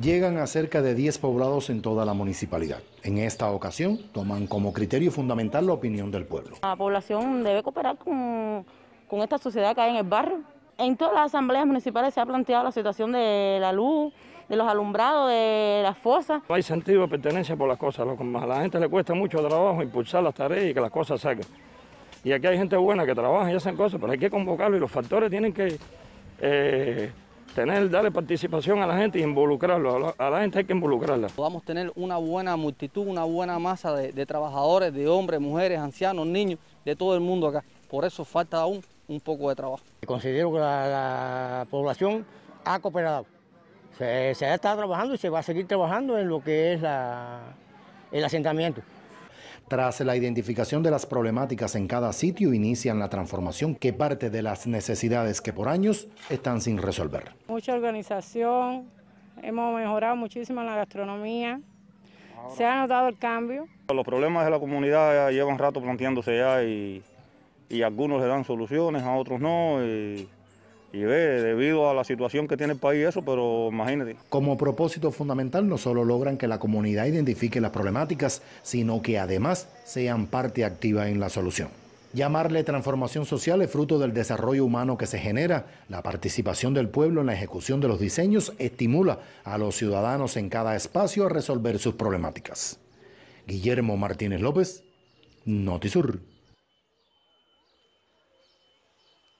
llegan a cerca de 10 poblados en toda la municipalidad. En esta ocasión toman como criterio fundamental la opinión del pueblo. La población debe cooperar con, esta sociedad que hay en el barrio. En todas las asambleas municipales se ha planteado la situación de la luz, de los alumbrados, de las fosas. No hay sentido de pertenencia por las cosas. A la gente le cuesta mucho trabajo impulsar las tareas y que las cosas saquen. Y aquí hay gente buena que trabaja y hacen cosas, pero hay que convocarlo y los factores tienen que... Eh, tener, darle participación a la gente y involucrarlo. A la, gente hay que involucrarla. Podamos tener una buena multitud, una buena masa de, trabajadores, de hombres, mujeres, ancianos, niños, de todo el mundo acá. Por eso falta aún un poco de trabajo. Considero que la, población ha cooperado. Se, ha estado trabajando y se va a seguir trabajando en lo que es la, el asentamiento. Tras la identificación de las problemáticas en cada sitio, inician la transformación que parte de las necesidades que por años están sin resolver. Mucha organización, hemos mejorado muchísimo en la gastronomía, se ha notado el cambio. Los problemas de la comunidad llevan rato planteándose ya y, algunos le dan soluciones, a otros no y ve, debido a la situación que tiene el país eso, pero imagínate. Como propósito fundamental no solo logran que la comunidad identifique las problemáticas, sino que además sean parte activa en la solución. Llamarle transformación social es fruto del desarrollo humano que se genera. La participación del pueblo en la ejecución de los diseños estimula a los ciudadanos en cada espacio a resolver sus problemáticas. Guillermo Martínez López, Notisur.